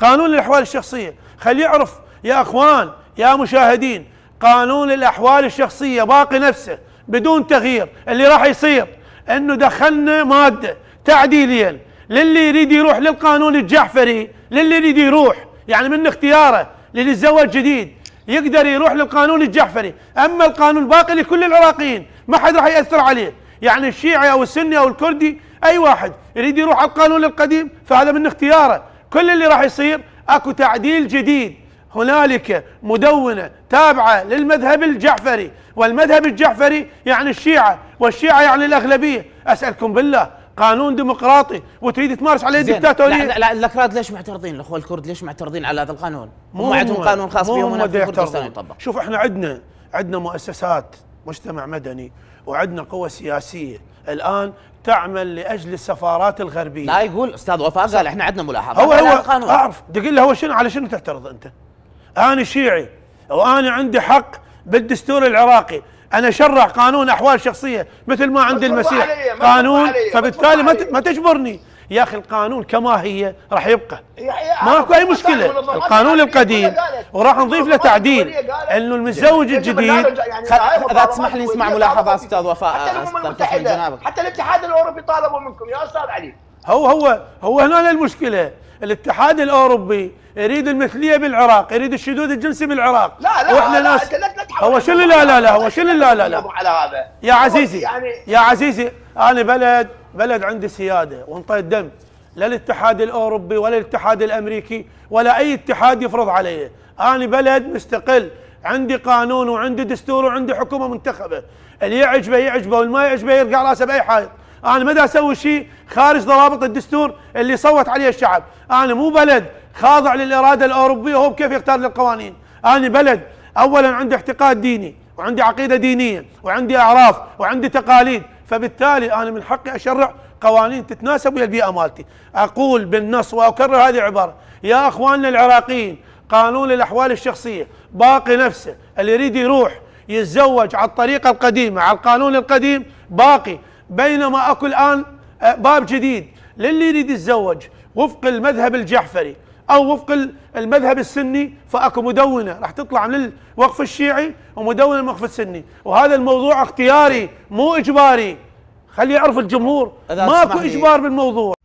قانون الاحوال الشخصيه خليه يعرف يا اخوان يا مشاهدين قانون الاحوال الشخصيه باقي نفسه بدون تغيير اللي راح يصير انه دخلنا ماده تعديليا للي يريد يروح للقانون الجعفري للي يريد يروح يعني من اختياره للي تزوج جديد يقدر يروح للقانون الجعفري اما القانون باقي لكل العراقيين ما حد راح ياثر عليه يعني الشيعي او السني او الكردي اي واحد يريد يروح على القانون القديم فهذا من اختياره كل اللي راح يصير اكو تعديل جديد هنالك مدونة تابعة للمذهب الجعفري والمذهب الجعفري يعني الشيعة والشيعة يعني الأغلبية أسألكم بالله قانون ديمقراطي وتريد تمارس عليه دكتاتوريه لا, لا الاكراد ليش معترضين الاخوه الكرد ليش معترضين على هذا القانون؟ مو عندهم قانون خاص بهم هنا في كردستان يطبق شوف احنا عندنا عندنا مؤسسات مجتمع مدني وعندنا قوى سياسيه الان تعمل لاجل السفارات الغربيه لا يقول استاذ وفاء قال احنا عندنا ملاحظه هو هو اعرف تقول له هو شنو على شنو تعترض انت؟ انا شيعي وانا عندي حق بالدستور العراقي انا اشرع قانون احوال شخصيه مثل ما عند المسيح قانون فبالتالي ما تجبرني يا اخي القانون كما هي راح يبقى ماكو اي مشكله القانون القديم وراح نضيف له تعديل انه المتزوج الجديد يعني اذا تسمح لي اسمع ملاحظه استاذ وفاء حتى الامم المتحده حتى الاتحاد الاوروبي طالبوا منكم يا استاذ علي هو هو هو هنا المشكله الاتحاد الاوروبي يريد المثليه بالعراق يريد الشذوذ الجنسي بالعراق لا لا واحنا لا ناس لا هو شنو لا لا لا هو شنو لا لا لا على هذا يا عزيزي يعني يا عزيزي انا بلد بلد عنده سياده وانطيت دم لا الاتحاد الاوروبي ولا الاتحاد الامريكي ولا اي اتحاد يفرض علي انا بلد مستقل عندي قانون وعندي دستور وعندي حكومه منتخبه اللي يعجبه يعجبه واللي ما يعجبه يرقع راسه باي حائط انا ما اسوي شيء خارج ضوابط الدستور اللي صوت عليه الشعب انا مو بلد خاضع للاراده الاوروبيه هو كيف يختار القوانين انا بلد اولا عندي اعتقاد ديني وعندي عقيده دينيه وعندي اعراف وعندي تقاليد فبالتالي انا من حقي اشرع قوانين تتناسب ويا البيئه مالتي اقول بالنص واكرر هذه العباره يا اخواننا العراقيين قانون الاحوال الشخصيه باقي نفسه اللي يريد يروح يتزوج على الطريقه القديمه على القانون القديم باقي بينما اكو الان آه، باب جديد للي يريد يتزوج وفق المذهب الجعفري او وفق المذهب السني فاكو مدونه راح تطلع من الوقف الشيعي ومدونه من الوقف السني وهذا الموضوع اختياري مو اجباري خلي يعرف الجمهور ماكو اجبار بالموضوع